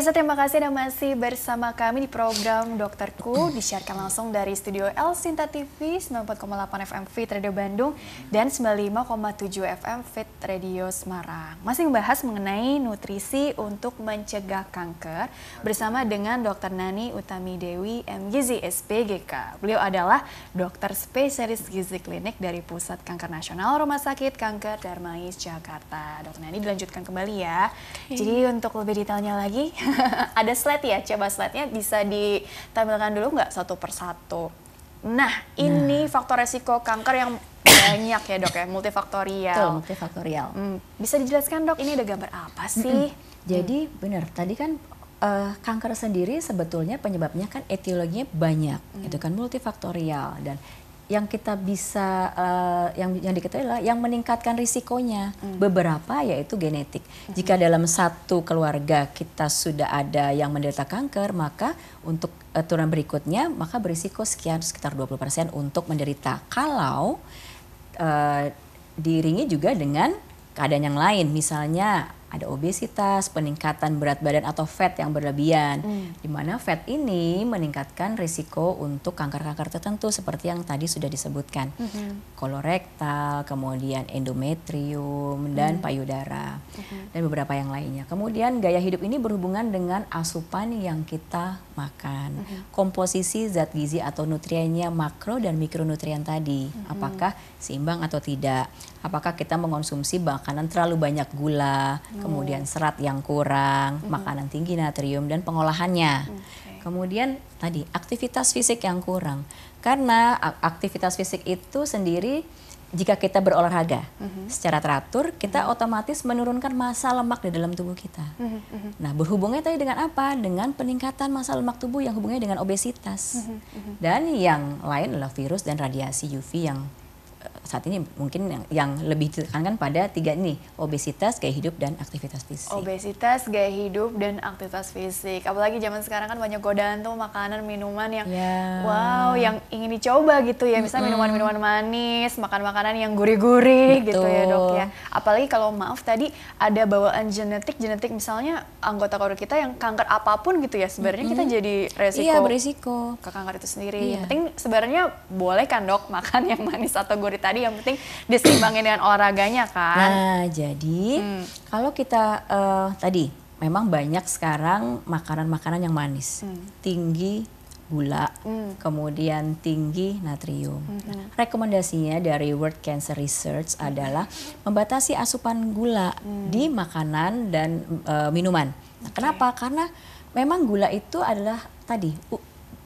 Pemirsa terima kasih dan masih bersama kami di program Dokterku disiarkan langsung dari studio El Sinta TV 94,8 FM Fit Radio Bandung dan 95,7 FM Fit Radio Semarang. Masih membahas mengenai nutrisi untuk mencegah kanker bersama dengan Dr. Nani Utami Dewi MGZ SPGK. Beliau adalah dokter spesialis gizi klinik dari Pusat Kanker Nasional Rumah Sakit Kanker Darmais Jakarta. Dokter Nani dilanjutkan kembali ya. Jadi untuk lebih detailnya lagi ada slide ya, coba slide-nya bisa ditampilkan dulu nggak satu persatu. Nah, ini nah. faktor resiko kanker yang banyak ya dok ya, multifaktorial. Tuh, multifaktorial. Hmm, bisa dijelaskan dok, ini ada gambar apa sih? Mm -hmm. Jadi hmm. benar, tadi kan uh, kanker sendiri sebetulnya penyebabnya kan etiologinya banyak, hmm. itu kan multifaktorial dan yang kita bisa uh, yang yang diketahui adalah yang meningkatkan risikonya hmm. beberapa yaitu genetik. Hmm. Jika dalam satu keluarga kita sudah ada yang menderita kanker, maka untuk uh, eh, turunan berikutnya maka berisiko sekian sekitar 20% untuk menderita. Kalau uh, diiringi juga dengan keadaan yang lain, misalnya ada obesitas, peningkatan berat badan atau fat yang berlebihan. Hmm. Di mana fat ini meningkatkan risiko untuk kanker-kanker tertentu seperti yang tadi sudah disebutkan. Hmm. Kolorektal, kemudian endometrium dan hmm. payudara. Hmm. Dan beberapa yang lainnya. Kemudian gaya hidup ini berhubungan dengan asupan yang kita makan. Hmm. Komposisi zat gizi atau nutriennya makro dan mikronutrien tadi. Hmm. Apakah seimbang atau tidak? Apakah kita mengonsumsi makanan terlalu banyak gula, kemudian serat yang kurang, hmm. makanan tinggi natrium dan pengolahannya. Okay. Kemudian tadi aktivitas fisik yang kurang. Karena aktivitas fisik itu sendiri jika kita berolahraga mm-hmm. secara teratur, kita mm-hmm. otomatis menurunkan masa lemak di dalam tubuh kita. Mm-hmm, mm-hmm. Nah, berhubungnya tadi dengan apa? Dengan peningkatan masa lemak tubuh yang hubungannya dengan obesitas. Mm-hmm, mm-hmm. Dan yang lain adalah virus dan radiasi UV yang saat ini mungkin yang, yang lebih ditekankan pada tiga ini obesitas gaya hidup dan aktivitas fisik obesitas gaya hidup dan aktivitas fisik apalagi zaman sekarang kan banyak godaan tuh makanan minuman yang yeah. wow yang ingin dicoba gitu ya misalnya minuman-minuman manis makan makanan yang gurih-gurih gitu ya dok ya apalagi kalau maaf tadi ada bawaan genetik genetik misalnya anggota keluarga kita yang kanker apapun gitu ya sebenarnya mm -hmm. kita jadi resiko iya berisiko ke kanker itu sendiri iya. yang penting sebenarnya boleh kan dok makan yang manis atau gurih tadi yang penting diseimbangin dengan olahraganya kan nah jadi hmm. kalau kita uh, tadi memang banyak sekarang makanan-makanan yang manis hmm. tinggi gula, mm. kemudian tinggi natrium. Mm -hmm. Rekomendasinya dari World Cancer Research mm. adalah membatasi asupan gula mm. di makanan dan e, minuman. Okay. Kenapa? Karena memang gula itu adalah tadi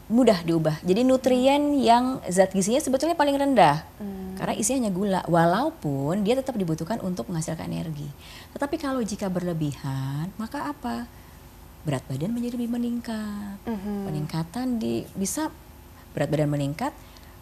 mudah diubah. Jadi nutrien hmm. yang zat gizinya sebetulnya paling rendah. Mm. Karena isinya hanya gula, walaupun dia tetap dibutuhkan untuk menghasilkan energi. Tetapi kalau jika berlebihan, maka apa? berat badan menjadi lebih meningkat. Mm-hmm. Peningkatan di bisa berat badan meningkat,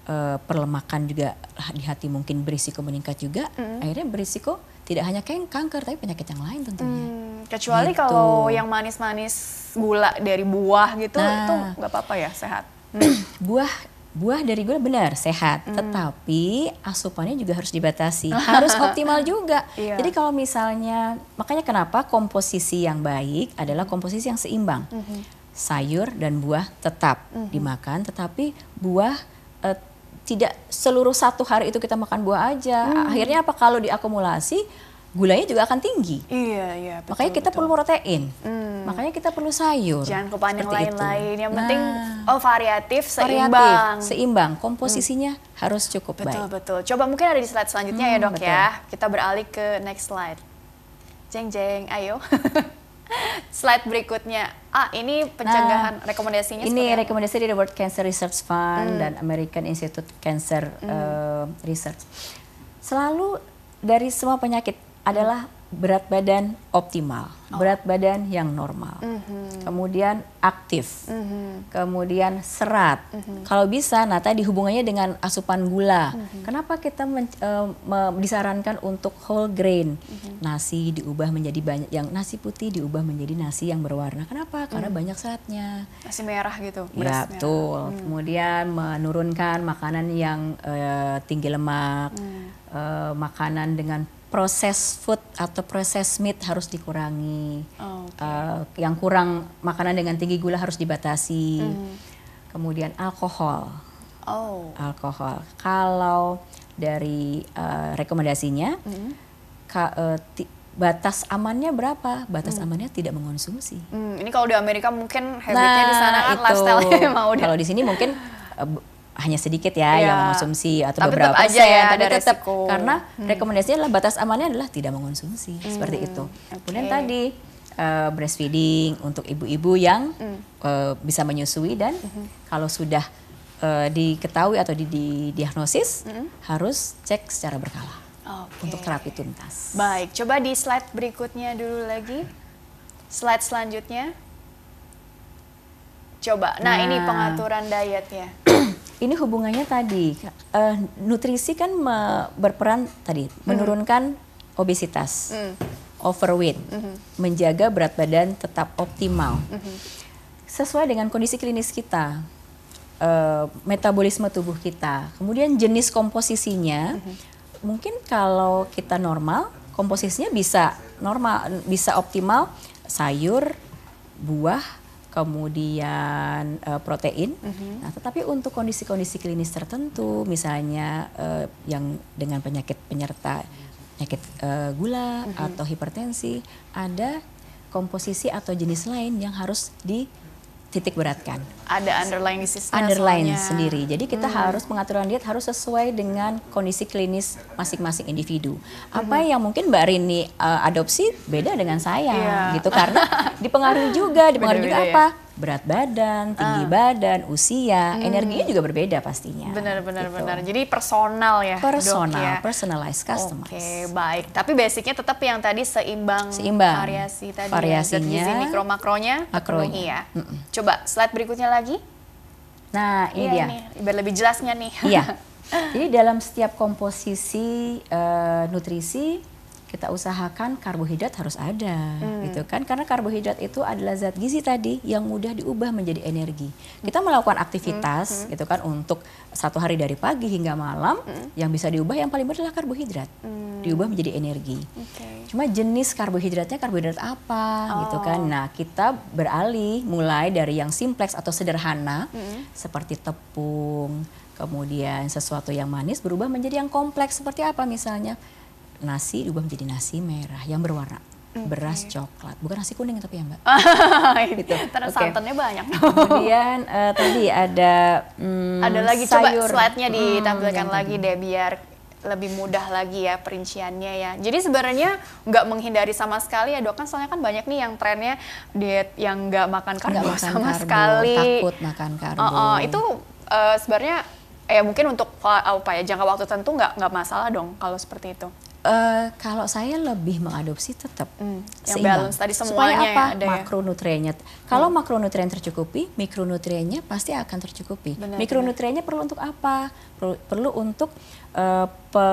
e, perlemakan juga di hati mungkin berisiko meningkat juga. Mm-hmm. Akhirnya berisiko tidak hanya kayak kanker tapi penyakit yang lain tentunya. Mm, kecuali gitu. kalau yang manis-manis gula dari buah gitu nah, itu nggak apa-apa ya sehat. buah buah dari gula benar sehat, mm. tetapi asupannya juga harus dibatasi, harus optimal juga. Iya. Jadi kalau misalnya makanya kenapa komposisi yang baik adalah komposisi yang seimbang. Mm -hmm. Sayur dan buah tetap mm -hmm. dimakan, tetapi buah eh, tidak seluruh satu hari itu kita makan buah aja. Mm Akhirnya apa kalau diakumulasi gulanya juga akan tinggi. Iya, iya. Betul, Makanya kita betul. perlu protein. Hmm. Makanya kita perlu sayur. Jangan kepan yang lain-lain. Yang penting nah, oh, variatif, seimbang. Variatif, seimbang. Komposisinya hmm. harus cukup betul, baik. Betul, betul. Coba mungkin ada di slide selanjutnya ya, hmm, ya dok betul. ya. Kita beralih ke next slide. Jeng jeng, ayo. slide berikutnya. Ah, ini pencegahan nah, rekomendasinya. Ini rekomendasi dari World Cancer Research Fund hmm. dan American Institute Cancer hmm. uh, Research. Selalu dari semua penyakit adalah berat badan optimal, oh. berat badan yang normal, mm-hmm. kemudian aktif, mm-hmm. kemudian serat. Mm-hmm. Kalau bisa, nah tadi hubungannya dengan asupan gula. Mm-hmm. Kenapa kita men- uh, disarankan untuk whole grain, mm-hmm. nasi diubah menjadi banyak yang nasi putih diubah menjadi nasi yang berwarna. Kenapa? Karena mhm. banyak seratnya. Nasi merah gitu. Ya betul. Mm. Kemudian menurunkan makanan yang uh, tinggi lemak, mm. uh, makanan dengan proses food atau proses meat harus dikurangi. Oh, okay. uh, eh, yang kurang makanan dengan tinggi gula harus dibatasi. Mm Kemudian alkohol. Oh. Alkohol. Kalau dari uh, rekomendasinya, mm ka, uh, batas amannya berapa? Batas hmm. amannya tidak mengonsumsi. Hmm, ini kalau di Amerika mungkin habitnya nah, di sana kan nah, lifestyle mau. Kalau di sini mungkin hanya sedikit ya ya. yang mengonsumsi atau tapi beberapa tetap aja ya, tapi tetap resiko. karena hmm. rekomendasinya adalah batas amannya adalah tidak mengonsumsi hmm. seperti itu. Okay. Kemudian tadi uh, breastfeeding untuk ibu-ibu yang hmm. uh, bisa menyusui dan hmm. kalau sudah uh, diketahui atau didiagnosis hmm. harus cek secara berkala okay. untuk terapi tuntas. Baik, coba di slide berikutnya dulu lagi, slide selanjutnya. Coba, nah, nah ini pengaturan dietnya. ini hubungannya tadi uh, nutrisi kan berperan tadi mm. menurunkan obesitas, mm. overweight, -hmm. menjaga berat badan tetap optimal -hmm. sesuai dengan kondisi klinis kita, uh, metabolisme tubuh kita, kemudian jenis komposisinya, -hmm. mungkin kalau kita normal komposisinya bisa normal bisa optimal sayur, buah kemudian uh, protein. Mm -hmm. Nah, tetapi untuk kondisi-kondisi klinis tertentu, misalnya uh, yang dengan penyakit penyerta penyakit uh, gula mm -hmm. atau hipertensi, ada komposisi atau jenis lain yang harus di titik beratkan. Ada underlying disease underlying soalnya. sendiri. Jadi kita hmm. harus pengaturan diet harus sesuai dengan kondisi klinis masing-masing individu. Hmm. Apa hmm. yang mungkin Mbak Rini uh, adopsi beda dengan saya yeah. gitu karena dipengaruhi juga, dipengaruhi juga ya. apa? berat badan, tinggi uh. badan, usia, hmm. energinya juga berbeda pastinya. Benar-benar gitu. benar. Jadi personal ya. Personal, dok, ya. personalized customer. Oke, okay, baik. Tapi basicnya tetap yang tadi seimbang, seimbang. variasi tadi ya, variasinya, ya. gizi mikro makronya makronya ya. Mm -mm. Coba slide berikutnya lagi. Nah, ini iya, dia. Ini, biar lebih jelasnya nih. Iya. Jadi dalam setiap komposisi uh, nutrisi kita usahakan karbohidrat harus ada hmm. gitu kan karena karbohidrat itu adalah zat gizi tadi yang mudah diubah menjadi energi kita melakukan aktivitas hmm. gitu kan untuk satu hari dari pagi hingga malam hmm. yang bisa diubah yang paling berat adalah karbohidrat hmm. diubah menjadi energi okay. cuma jenis karbohidratnya karbohidrat apa oh. gitu kan oh. nah kita beralih mulai dari yang simplex atau sederhana hmm. seperti tepung kemudian sesuatu yang manis berubah menjadi yang kompleks seperti apa misalnya nasi diubah menjadi nasi merah yang berwarna okay. beras coklat bukan nasi kuning tapi ya mbak iya. gitu terus okay. santannya banyak kemudian uh, tadi ada um, ada lagi sayur. coba slide-nya mm, ditampilkan hmm, lagi deh biar lebih mudah lagi ya perinciannya ya. Jadi sebenarnya nggak menghindari sama sekali ya dok kan soalnya kan banyak nih yang trennya diet yang nggak makan karbo gak makan sama karbo, sekali. Takut makan karbo. Uh -uh, itu uh, sebenarnya ya mungkin untuk eh, apa ya jangka waktu tentu nggak nggak masalah dong kalau seperti itu. Eh, kalau saya lebih mengadopsi tetap hmm, yang seimbang. balance tadi semuanya supaya apa ada ya? makronutriennya. Ya? Kalau hmm. makronutrien tercukupi, mikronutriennya pasti akan tercukupi. Benar, mikronutriennya benar. perlu untuk apa? Perlu, perlu untuk uh, pe,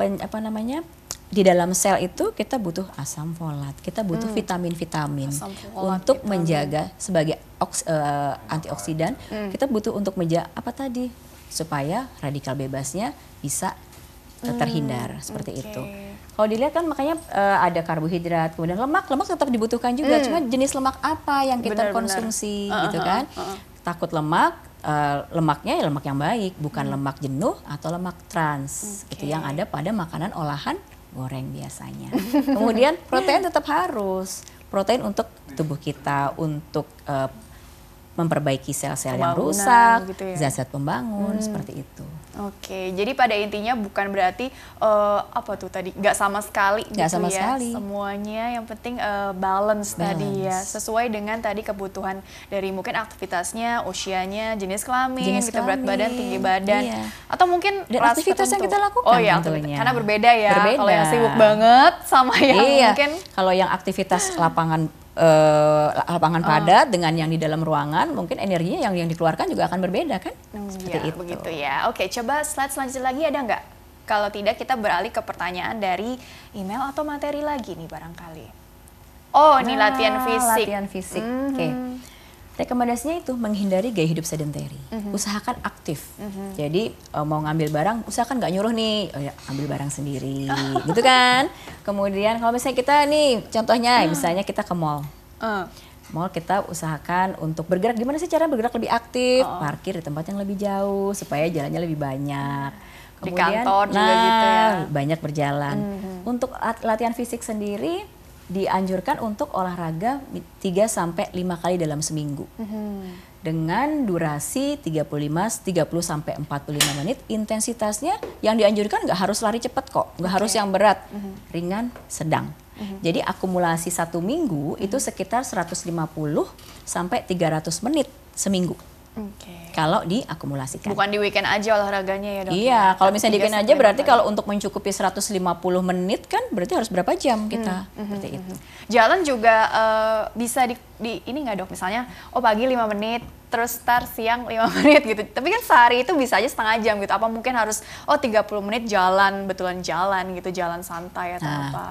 pen, apa namanya? Di dalam sel itu kita butuh asam folat, kita butuh hmm. vitamin-vitamin hmm. untuk vitamin. menjaga sebagai uh, antioksidan. Hmm. Kita butuh untuk menjaga apa tadi? Supaya radikal bebasnya bisa Eh, terhindar hmm, seperti okay. itu. Kalau dilihat kan makanya uh, ada karbohidrat, kemudian lemak, lemak tetap dibutuhkan juga. Hmm. Cuma jenis lemak apa yang kita benar, konsumsi benar. Ah, ah, gitu uh ah, -huh, kan? Uh -huh. Takut lemak, uh, lemaknya ya lemak yang baik, bukan hmm. lemak jenuh atau lemak trans okay. itu yang ada pada makanan olahan goreng biasanya. Kemudian protein tetap harus. Protein untuk tubuh kita, untuk uh, memperbaiki sel-sel yang rusak, gitu ya. zat-zat pembangun hmm. seperti itu. Oke, jadi pada intinya bukan berarti uh, apa tuh tadi nggak sama sekali, nggak gitu sama ya. sekali. Semuanya yang penting uh, eh, balance, balance tadi ya, sesuai dengan tadi kebutuhan dari mungkin aktivitasnya, usianya, jenis kelamin, jenis kita gitu, kelamin. berat badan, tinggi badan, iya. atau mungkin Dan aktivitas tertentu. yang kita lakukan. Oh ya, tentunya. karena berbeda ya. Berbeda. Kalau yang sibuk banget sama yang iya. mungkin. Kalau yang aktivitas lapangan uh, lapangan ah. padat dengan yang di dalam ruangan, mungkin energinya yang yang dikeluarkan juga akan berbeda kan? Hmm, Seperti ya, itu. Begitu ya. Oke, coba slide selanjutnya lagi ada nggak? Kalau tidak kita beralih ke pertanyaan dari email atau materi lagi nih barangkali. Oh, ini nah, latihan fisik. Latihan fisik. -hmm. Oke. Okay. Mhm. Rekomendasinya itu menghindari gaya hidup sedentary, mm-hmm. usahakan aktif. Mm-hmm. Jadi eh, mau ngambil barang, usahakan nggak nyuruh nih, oh, ya, ambil barang sendiri, gitu kan. Kemudian kalau misalnya kita nih, contohnya mm. misalnya kita ke mall, uh. mall kita usahakan untuk bergerak. Gimana sih cara bergerak lebih aktif? Oh. Parkir di tempat yang lebih jauh supaya jalannya lebih banyak. Kemudian, di kantor nah, gitu ya. Nah, banyak berjalan. Mm-hmm. Untuk latihan fisik sendiri dianjurkan untuk olahraga 3 sampai 5 kali dalam seminggu. Mm -hmm. Dengan durasi 35 30 sampai 45 menit, intensitasnya yang dianjurkan nggak harus lari cepat kok, nggak okay. harus yang berat, mm -hmm. ringan, sedang. Mm -hmm. Jadi akumulasi satu minggu mm -hmm. itu mhm. sekitar 150 sampai 300 menit seminggu. Okay. Kalau diakumulasikan. Bukan di weekend aja olahraganya ya dok? Iya, ya? kalau misalnya di weekend aja berarti kalau untuk mencukupi 150 menit kan berarti harus berapa jam hmm, kita hmm, seperti hmm, hmm. Jalan juga uh, bisa di, di ini nggak dok? Misalnya, oh pagi 5 menit, terus start siang 5 menit gitu. Tapi kan sehari itu bisa aja setengah jam gitu. Apa mungkin harus oh 30 menit jalan, betulan jalan gitu, jalan santai atau nah, apa?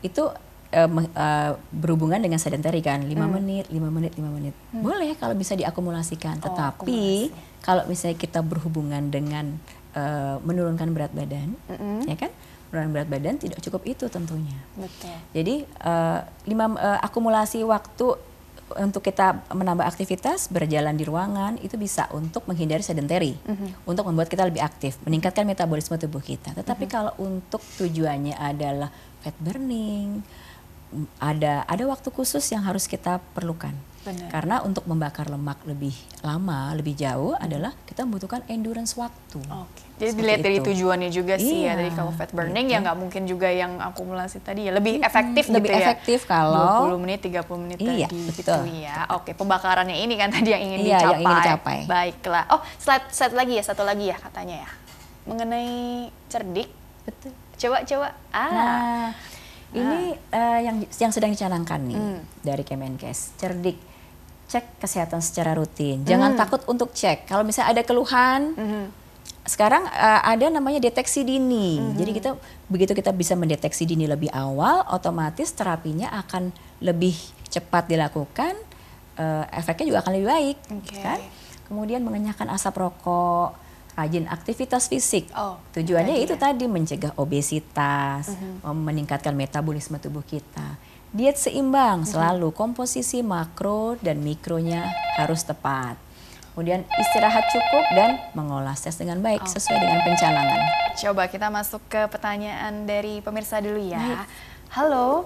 Itu uh, uh, berhubungan dengan sedentary kan 5 hmm. menit 5 menit 5 menit hmm. boleh kalau bisa diakumulasikan oh, tetapi akumulasi. kalau misalnya kita berhubungan dengan uh, menurunkan berat badan mm -hmm. ya kan menurunkan berat badan tidak cukup itu tentunya Betul. jadi uh, lima uh, akumulasi waktu untuk kita menambah aktivitas berjalan di ruangan itu bisa untuk menghindari sedentary, mm -hmm. untuk membuat kita lebih aktif, meningkatkan metabolisme tubuh kita. Tetapi mm -hmm. kalau untuk tujuannya adalah fat burning, ada ada waktu khusus yang harus kita perlukan. Benar. Karena untuk membakar lemak lebih lama, lebih jauh adalah kita membutuhkan endurance waktu. Okay. Jadi dilihat dari itu. tujuannya juga iya. sih ya dari kalau fat iya, burning ya gitu. ya nggak mungkin juga yang akumulasi tadi ya lebih efektif hmm, gitu lebih ya. efektif kalau 20 menit 30 menit iya, tadi gitu betul. gitu ya. Oke, Oke, pembakarannya ini kan tadi yang ingin iya, dicapai. Yang ingin dicapai. Baiklah. Oh, slide, slide lagi ya satu lagi ya katanya ya. Mengenai cerdik. Betul coba coba ah nah, ini ah. uh, yang yang sedang dicanangkan nih hmm. dari Kemenkes, cerdik cek kesehatan secara rutin. Jangan hmm. takut untuk cek. Kalau misalnya ada keluhan, hmm. sekarang uh, ada namanya deteksi dini. Hmm. Jadi kita begitu kita bisa mendeteksi dini lebih awal, otomatis terapinya akan lebih cepat dilakukan, uh, efeknya juga akan lebih baik, okay. kan? Kemudian mengenyahkan asap rokok rajin aktivitas fisik. Oh, Tujuannya itu ya. tadi mencegah obesitas, uh-huh. meningkatkan metabolisme tubuh kita. Diet seimbang uh-huh. selalu komposisi makro dan mikronya harus tepat. Kemudian istirahat cukup dan mengolah stres dengan baik okay. Oh. sesuai dengan pencanangan. Coba kita masuk ke pertanyaan dari pemirsa dulu ya. Nice. Halo.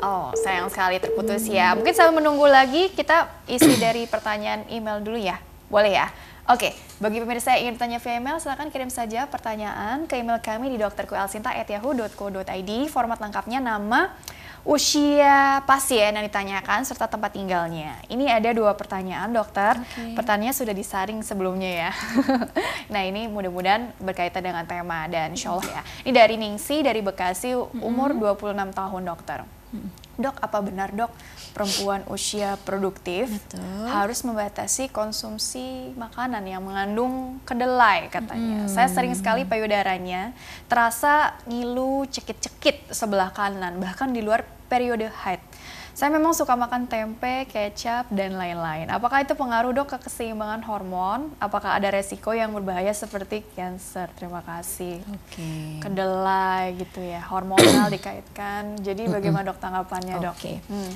Oh, sayang sekali terputus hmm. ya. Mungkin saya menunggu lagi kita isi dari pertanyaan email dulu ya. Boleh ya? Oke, bagi pemirsa yang ingin bertanya via email, silakan kirim saja pertanyaan ke email kami di dokterkuelsinta@yahoo.co.id. Format lengkapnya nama, usia pasien yang ditanyakan serta tempat tinggalnya. Ini ada dua pertanyaan, dokter. Okay. Pertanyaannya sudah disaring sebelumnya ya. nah ini mudah-mudahan berkaitan dengan tema dan insya ya. Ini dari Ningsi dari Bekasi, umur 26 tahun, dokter. Dok, apa benar dok perempuan usia produktif Betul. harus membatasi konsumsi makanan yang mengandung kedelai katanya. Hmm. Saya sering sekali payudaranya terasa ngilu cekit-cekit sebelah kanan bahkan di luar periode haid. Saya memang suka makan tempe, kecap, dan lain-lain. Apakah itu pengaruh dok ke keseimbangan hormon? Apakah ada resiko yang berbahaya seperti cancer? Terima kasih. Oke. Okay. Kedelai gitu ya, hormonal dikaitkan. Jadi bagaimana dok tanggapannya dok? Oke. Hmm.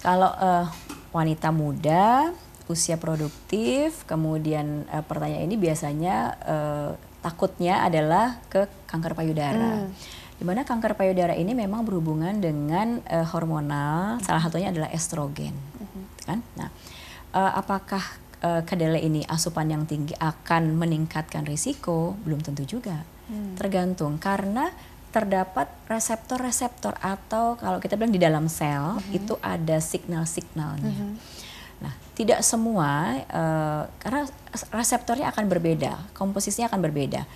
Kalau uh, wanita muda, usia produktif, kemudian uh, pertanyaan ini biasanya uh, takutnya adalah ke kanker payudara. Hmm dimana kanker payudara ini memang berhubungan dengan uh, hormonal salah satunya adalah estrogen hmm kan nah uh, apakah uh, kedelai ini asupan yang tinggi akan meningkatkan risiko belum tentu juga hmm. tergantung karena terdapat reseptor-reseptor atau kalau kita bilang di dalam sel hmm itu ada signal-signalnya hmm Nah, tidak semua uh, karena reseptornya akan berbeda, komposisinya akan berbeda.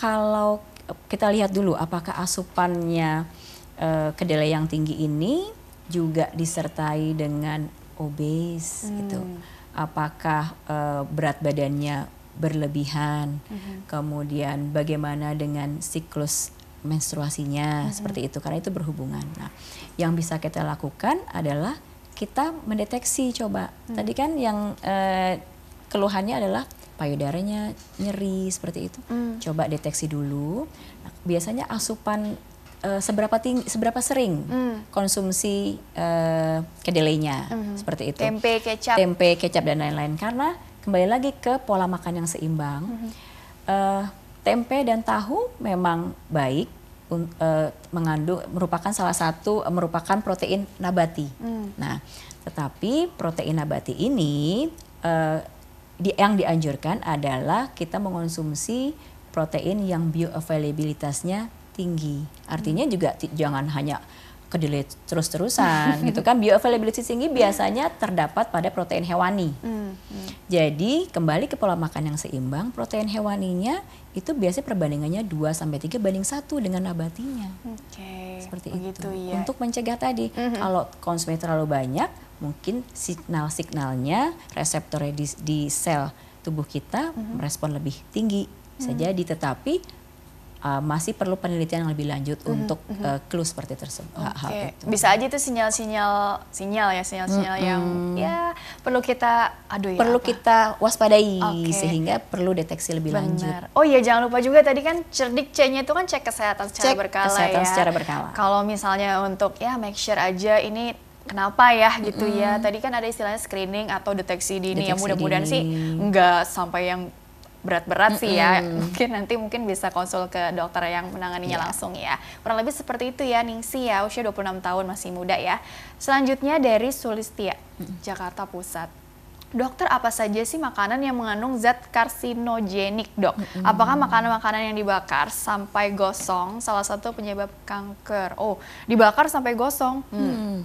Kalau kita lihat dulu apakah asupannya uh, kedelai yang tinggi ini juga disertai dengan obes hmm. gitu. Apakah uh, berat badannya berlebihan? Hmm. Kemudian bagaimana dengan siklus menstruasinya hmm. seperti itu karena itu berhubungan. Nah, yang bisa kita lakukan adalah kita mendeteksi coba. Hmm. Tadi kan yang uh, keluhannya adalah payudaranya nyeri seperti itu hmm. coba deteksi dulu nah, biasanya asupan uh, seberapa tinggi, seberapa sering hmm. konsumsi uh, kedelainya -hmm. seperti itu tempe kecap tempe kecap dan lain-lain karena kembali lagi ke pola makan yang seimbang -hmm. uh, tempe dan tahu memang baik uh, mengandung merupakan salah satu uh, merupakan protein nabati hmm. nah tetapi protein nabati ini uh, di, yang dianjurkan adalah kita mengonsumsi protein yang bioavailabilitasnya tinggi. Artinya juga jangan hanya kedelai terus-terusan gitu kan bioavailability tinggi biasanya terdapat pada protein hewani. Hmm, hmm. Jadi kembali ke pola makan yang seimbang, protein hewaninya itu biasanya perbandingannya 2 sampai 3 banding 1 dengan nabatinya. Okay. Seperti Begitu, itu. Ya. Untuk mencegah tadi mm -hmm. kalau konsumsi terlalu banyak mungkin signal-signalnya reseptornya di, di sel tubuh kita mm-hmm. merespon lebih tinggi bisa mm-hmm. jadi tetapi uh, masih perlu penelitian yang lebih lanjut mm-hmm. untuk mhm. uh, clue seperti tersebut okay. hal itu. bisa aja itu sinyal-sinyal sinyal ya sinyal-sinyal mm-hmm. yang ya perlu kita aduh ya perlu apa? kita waspadai okay. sehingga perlu deteksi lebih Benar. lanjut oh iya jangan lupa juga tadi kan cerdik C-nya itu kan cek kesehatan secara cek berkala kesehatan ya. secara berkala kalau misalnya untuk ya make sure aja ini kenapa ya gitu mm. ya. Hmm. Tadi kan ada istilahnya screening atau deteksi dini ya deteksi ya. Mudah-mudahan sih nggak sampai yang berat-berat mm -mm. sih ya. Mungkin nanti mungkin bisa konsul ke dokter yang menanganinya yeah. langsung ya. Kurang lebih seperti itu ya Ningsi ya, usia 26 tahun masih muda ya. Selanjutnya dari Sulistia, mm Jakarta Pusat. Dokter, apa saja sih makanan yang mengandung zat karsinogenik, dok? Mm -hmm. Apakah makanan-makanan yang dibakar sampai gosong salah satu penyebab kanker? Oh, dibakar sampai gosong. Hmm. Mm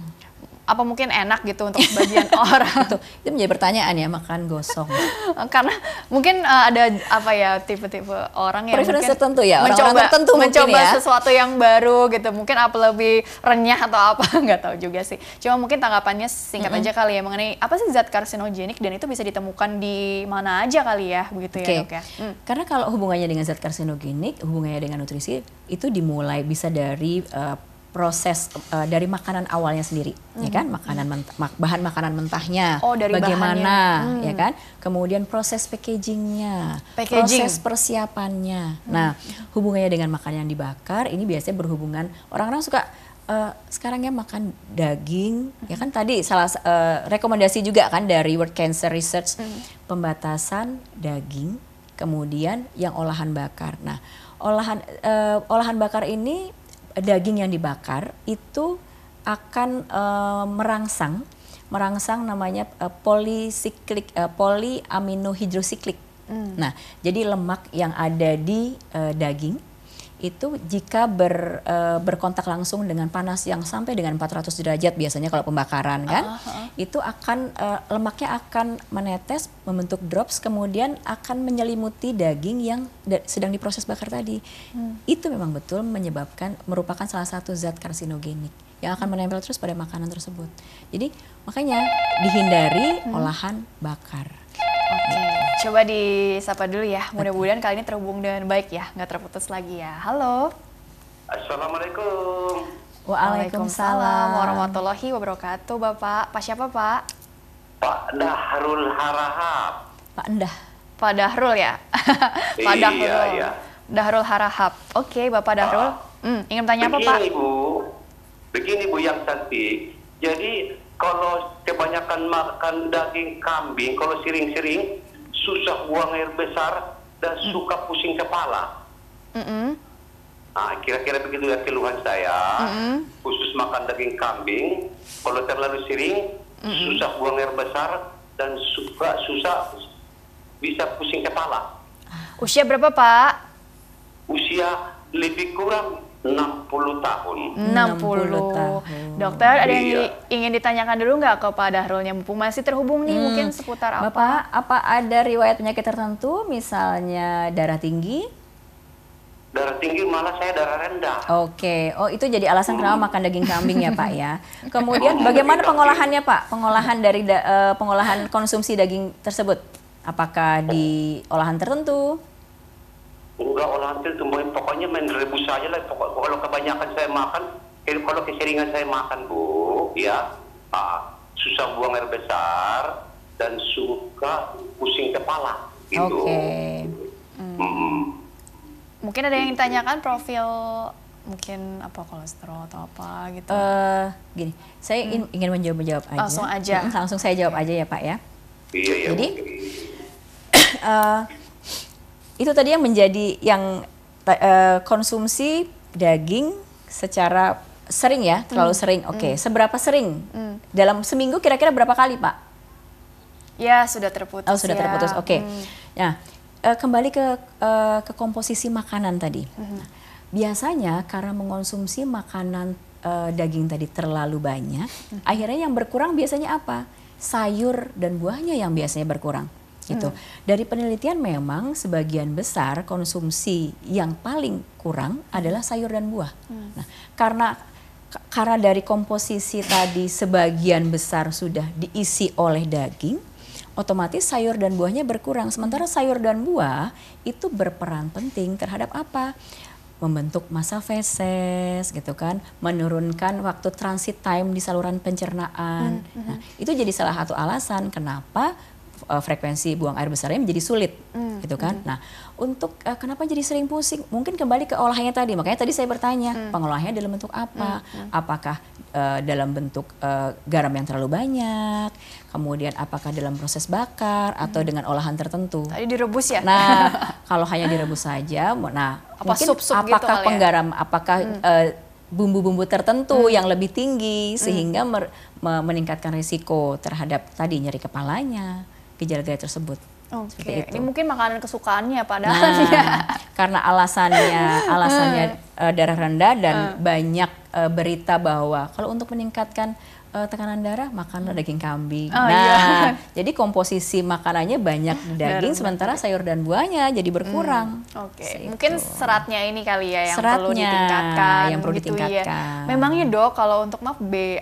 apa mungkin enak gitu untuk sebagian orang. Itu, itu menjadi pertanyaan ya makan gosong. Karena mungkin uh, ada apa ya tipe-tipe orang yang mungkin tertentu ya mencoba, orang, -orang tertentu mencoba ya. sesuatu yang baru gitu mungkin apa lebih renyah atau apa nggak tahu juga sih. Cuma mungkin tanggapannya singkat mm -hmm. aja kali ya mengenai apa sih zat karsinogenik dan itu bisa ditemukan di mana aja kali ya begitu okay. ya dok ya. Mm. Karena kalau hubungannya dengan zat karsinogenik hubungannya dengan nutrisi itu dimulai bisa dari uh, proses uh, dari makanan awalnya sendiri, ya hmm. ya kan? Makanan mentah, mak bahan makanan mentahnya, oh, dari bagaimana, hmm. ya kan? Kemudian proses packagingnya, Packaging. proses persiapannya. Hmm. Nah, hubungannya dengan makanan yang dibakar ini biasanya berhubungan orang-orang suka uh, sekarang ya makan daging, hmm. ya kan? Tadi salah uh, rekomendasi juga kan dari World Cancer Research hmm. pembatasan daging, kemudian yang olahan bakar. Nah, olahan uh, olahan bakar ini daging yang dibakar itu akan uh, merangsang merangsang namanya uh, polisiklik uh, poliaminohidrosiklik. Hmm. Nah, jadi lemak yang ada di uh, daging itu jika ber, e, berkontak langsung dengan panas yang sampai dengan 400 derajat biasanya kalau pembakaran kan uh ah, -huh. Ah, ah. itu akan e, lemaknya akan menetes membentuk drops kemudian akan menyelimuti daging yang da sedang diproses bakar tadi hmm. itu memang betul menyebabkan merupakan salah satu zat karsinogenik yang akan menempel terus pada makanan tersebut jadi makanya dihindari hmm. olahan bakar. Okay. Coba disapa dulu ya. Mudah-mudahan kali ini terhubung dengan baik ya, nggak terputus lagi ya. Halo. Assalamualaikum. Waalaikumsalam warahmatullahi wabarakatuh, Bapak. Pak siapa, Pak? Pak Dahrul Harahap. Pak Endah. Pak Dahrul ya. Pak iya, iya, Dahrul. Iya, Dahrul Harahap. Oke, Bapak Dahrul. Ah. Hmm, ingin tanya apa, Pak? Begini, Bu. Begini, Bu yang cantik. Jadi kalau kebanyakan makan daging kambing, kalau siring-siring susah buang air besar dan hmm. suka pusing kepala. Mm-hmm. Nah, kira-kira begitu ya keluhan saya. Mm-hmm. Khusus makan daging kambing, kalau terlalu sering mm-hmm. susah buang air besar dan suka susah bisa pusing kepala. Usia berapa, Pak? Usia lebih kurang 60 tahun. 60, tahun. Dokter, ada yang iya. ingin ditanyakan dulu nggak ke kepada Dahrulnya mumpung masih terhubung nih hmm. mungkin seputar apa? Bapak, apa ada riwayat penyakit tertentu misalnya darah tinggi? Darah tinggi malah saya darah rendah. Oke, okay. oh itu jadi alasan hmm. kenapa makan daging kambing ya Pak ya. Kemudian iya. bagaimana pengolahannya Pak? Pengolahan dari da, eh, pengolahan konsumsi daging tersebut? Apakah di olahan tertentu? enggak olah hampir tumbuhin pokoknya main rebus aja lah Pokok kalau kebanyakan saya makan eh, kalau keseringan saya makan bu ya ah, susah buang air besar dan suka pusing kepala gitu okay. hmm. Hmm. mungkin ada yang ditanyakan profil mungkin apa kolesterol atau apa gitu? Uh, gini, saya hmm. ingin menjawab menjawab aja. Langsung aja. Langsung saya jawab aja ya Pak ya. Iya, iya Jadi okay. uh, eh, itu tadi yang menjadi yang uh, konsumsi daging secara sering ya terlalu hmm. sering oke okay. hmm. seberapa sering hmm. dalam seminggu kira-kira berapa kali pak ya sudah terputus oh sudah ya. terputus oke okay. hmm. nah uh, kembali ke uh, ke komposisi makanan tadi hmm. Nah, biasanya karena mengonsumsi makanan uh, daging tadi terlalu banyak hmm. akhirnya yang berkurang biasanya apa sayur dan buahnya yang biasanya berkurang gitu. Hmm. Dari penelitian memang sebagian besar konsumsi yang paling kurang hmm. adalah sayur dan buah. Hmm. Nah, karena karena dari komposisi tadi sebagian besar sudah diisi oleh daging, otomatis sayur dan buahnya berkurang. Sementara hmm. sayur dan buah itu berperan penting terhadap apa? membentuk masa feses gitu kan, menurunkan waktu transit time di saluran pencernaan. Mm -hmm. Nah, itu jadi salah satu alasan kenapa uh, frekuensi buang air besarnya menjadi sulit, mm. gitu kan? Mm. Nah, untuk uh, kenapa jadi sering pusing? Mungkin kembali ke olahnya tadi. Makanya tadi saya bertanya, mm. pengolahannya dalam bentuk apa? Mm. Apakah uh, dalam bentuk uh, garam yang terlalu banyak? Kemudian apakah dalam proses bakar atau hmm. dengan olahan tertentu? Tadi direbus ya? Nah, kalau hanya direbus saja, nah apa mungkin sup -sup gitu apakah gitu penggaram, ya? apakah mm. uh, bumbu-bumbu tertentu hmm. yang lebih tinggi hmm. sehingga mer, meningkatkan risiko terhadap tadi nyeri kepalanya, gejala-gejala tersebut. Oke, okay. ini mungkin makanan kesukaannya ya, padahal nah, ya. Karena alasannya alasannya uh, darah rendah dan uh. banyak uh, berita bahwa kalau untuk meningkatkan uh, tekanan darah makanlah hmm. daging kambing. Oh, nah, iya. jadi komposisi makanannya banyak daging sementara sayur dan buahnya jadi berkurang. Hmm, Oke. Okay. Gitu. Mungkin seratnya ini kali ya yang seratnya, perlu ditingkatkan yang perlu gitu ya. ditingkatkan. ya. Memangnya Dok kalau untuk maaf B,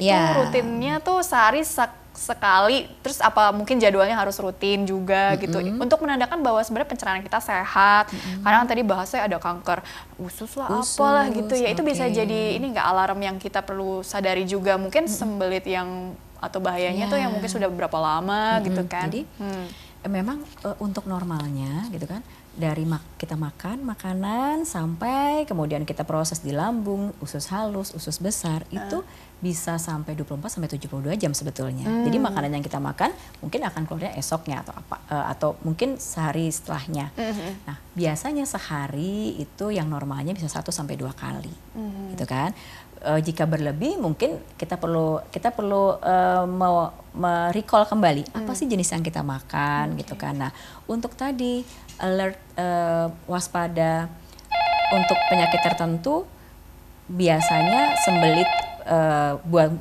itu yeah. rutinnya tuh sehari sak sekali terus apa mungkin jadwalnya harus rutin juga mm -hmm. gitu untuk menandakan bahwa sebenarnya pencernaan kita sehat mm -hmm. karena kan tadi bahasanya ada kanker usus lah usus, apalah gitu ya okay. itu bisa jadi ini enggak alarm yang kita perlu sadari juga mungkin mm -hmm. sembelit yang atau bahayanya yeah. tuh yang iya. mungkin sudah berapa lama mm -hmm. gitu kan jadi hmm. memang uh, untuk normalnya gitu kan dari mak kita makan makanan sampai kemudian kita proses di lambung, usus halus, usus besar uh. itu bisa sampai 24 sampai 72 jam sebetulnya. Hmm. Jadi makanan yang kita makan mungkin akan keluarnya esoknya atau apa uh, atau mungkin sehari setelahnya. -hmm. Nah, biasanya sehari itu yang normalnya bisa 1 sampai 2 kali. -hmm. Gitu kan? uh, jika berlebih mungkin kita perlu kita perlu uh, mau recall kembali hmm. apa sih jenis yang kita makan okay. gitu kan. Nah, untuk tadi alert uh, waspada untuk penyakit tertentu biasanya sembelit uh, buang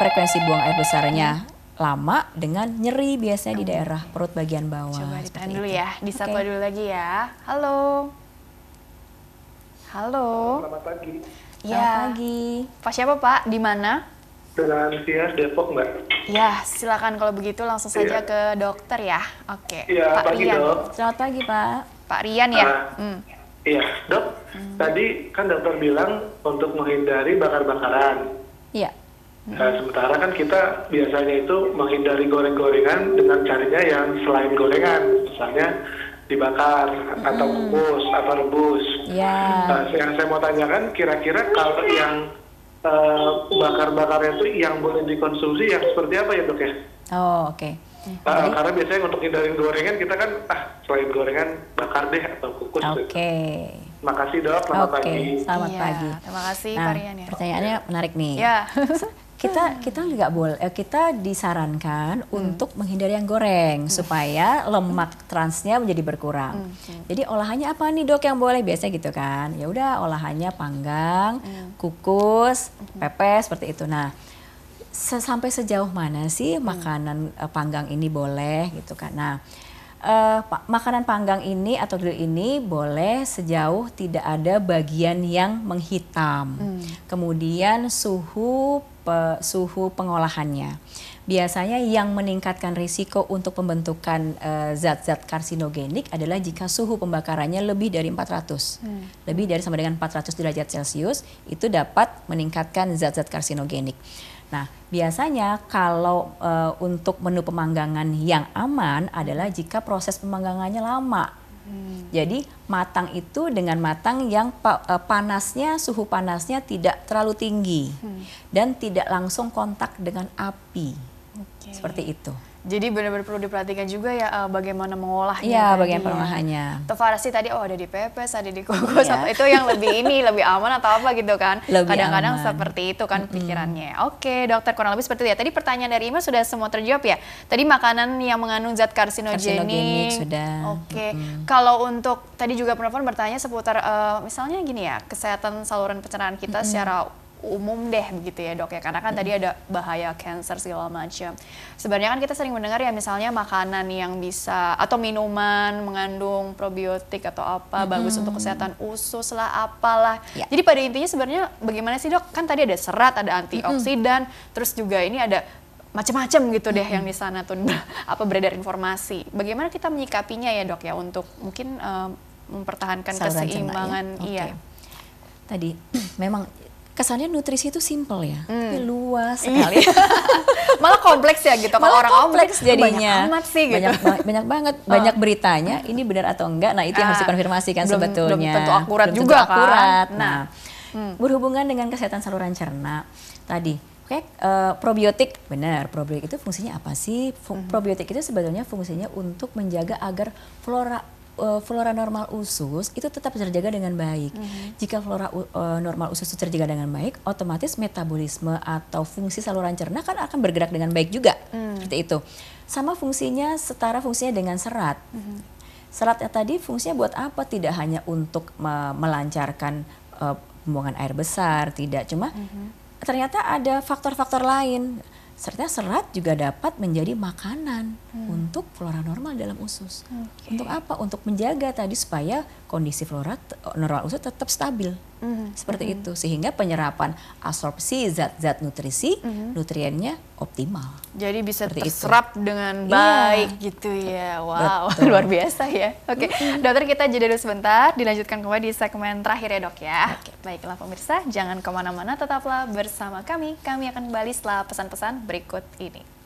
frekuensi buang air besarnya hmm. lama dengan nyeri biasanya hmm. di oh. daerah perut bagian bawah. Coba ditahan dulu ya, disapa okay. dulu lagi ya. Halo. Halo. Selamat pagi. Ya. pagi. Pak siapa Pak? Di mana? Dengan Tia Depok Mbak. Ya, silakan kalau begitu langsung saja ya. ke dokter ya. Oke. Ya, Pak pagi, Rian. Dok. Selamat pagi Pak. Pak Rian ya. Uh, hmm. Iya, Dok. Hmm. Tadi kan dokter bilang untuk menghindari bakar-bakaran. Iya. Nah, sementara kan kita biasanya itu menghindari goreng-gorengan dengan carinya yang selain gorengan, misalnya dibakar atau hmm. kukus atau rebus. Yeah. Nah, yang saya mau tanyakan kira-kira kalau yang uh, bakar-bakarnya itu yang boleh dikonsumsi yang seperti apa ya dok ya? Oh oke. Okay. Uh, karena biasanya untuk hindari gorengan kita kan ah selain gorengan bakar deh atau kukus. Oke. Okay. Makasih dok, selamat okay. pagi. Selamat iya, pagi. Terima kasih nah, ya. Pertanyaannya menarik nih. Ya. kita ah. kita nggak boleh kita disarankan hmm. untuk menghindari yang goreng hmm. supaya lemak transnya menjadi berkurang. Hmm. Jadi olahannya apa nih dok yang boleh biasanya gitu kan? Ya udah olahannya panggang, hmm. kukus, hmm. pepes seperti itu. Nah sampai sejauh mana sih hmm. makanan eh, panggang ini boleh gitu kan? Nah uh, makanan panggang ini atau grill ini boleh sejauh tidak ada bagian yang menghitam. Hmm. Kemudian suhu pe, suhu pengolahannya. Biasanya yang meningkatkan risiko untuk pembentukan eh, zat-zat uh, karsinogenik adalah jika suhu pembakarannya lebih dari 400. Hmm. Lebih dari sama dengan 400 derajat Celcius itu dapat meningkatkan zat-zat karsinogenik. Nah, biasanya kalau e, untuk menu pemanggangan yang aman adalah jika proses pemanggangannya lama. Hmm. Jadi matang itu dengan matang yang eh, panasnya suhu panasnya tidak terlalu tinggi hmm. dan tidak langsung kontak dengan api. Okay. Seperti itu. Jadi benar-benar perlu diperhatikan juga ya uh, bagaimana mengolahnya. Iya, bagaimana pengolahannya. Tevarasi tadi oh ada di pepes, ada di kukus, iya. itu yang lebih ini lebih aman atau apa gitu kan. Kadang-kadang seperti itu kan mm -hmm. pikirannya. Oke, dokter kurang lebih seperti itu ya. Tadi pertanyaan dari Ima sudah semua terjawab ya. Tadi makanan yang mengandung zat karsinogenik. sudah. Oke. Mm -hmm. Kalau untuk tadi juga penelpon bertanya seputar uh, misalnya gini ya, kesehatan saluran pencernaan kita mm -hmm. secara umum deh begitu ya dok ya karena kan hmm. tadi ada bahaya cancer segala macam. Sebenarnya kan kita sering mendengar ya misalnya makanan yang bisa atau minuman mengandung probiotik atau apa hmm. bagus untuk kesehatan usus lah apalah. Ya. Jadi pada intinya sebenarnya bagaimana sih dok? Kan tadi ada serat, ada antioksidan, hmm. terus juga ini ada macam-macam gitu deh hmm. yang di sana tuh apa beredar informasi. Bagaimana kita menyikapinya ya dok ya untuk mungkin um, mempertahankan Saluran ya. keseimbangan ya? okay. iya. Tadi memang kesannya nutrisi itu simple ya, hmm. tapi luas hmm. sekali. Malah kompleks ya gitu kalau orang kompleks jadinya. Banyak amat sih gitu. Banyak, banyak banget, oh. banyak beritanya ini benar atau enggak. Nah, itu yang ah, harus dikonfirmasikan belum, sebetulnya. Belum tentu akurat belum juga kan. akurat. kan. Nah, hmm. berhubungan dengan kesehatan saluran cerna tadi Oke, okay, uh, eh, probiotik benar. Probiotik itu fungsinya apa sih? Fung, hmm. Probiotik itu sebetulnya fungsinya untuk menjaga agar flora uh, flora normal usus itu tetap terjaga dengan baik. Mm -hmm. Jika flora uh, normal usus itu terjaga dengan baik, otomatis metabolisme atau fungsi saluran cerna kan akan bergerak dengan baik juga. Mm. Seperti itu. Sama fungsinya setara fungsinya dengan serat. Mm -hmm. Seratnya tadi fungsinya buat apa? Tidak hanya untuk me melancarkan uh, pembuangan air besar, tidak cuma mm -hmm. ternyata ada faktor-faktor lain serta serat juga dapat menjadi makanan hmm. untuk flora normal dalam usus. Okay. Untuk apa? Untuk menjaga tadi supaya kondisi flora normal usus tetap stabil. Mm -hmm. Seperti mm -hmm. itu sehingga penyerapan absorpsi zat-zat nutrisi mm -hmm. nutriennya optimal. Jadi bisa Seperti terserap itu. dengan iya. baik yeah. gitu ya. Wow, Betul. luar biasa ya. Oke, okay. mm -hmm. Dokter kita jeda dulu sebentar, dilanjutkan kembali di segmen terakhir ya, Dok ya. Okay. Baiklah pemirsa, jangan kemana mana tetaplah bersama kami. Kami akan kembali setelah pesan-pesan berikut ini.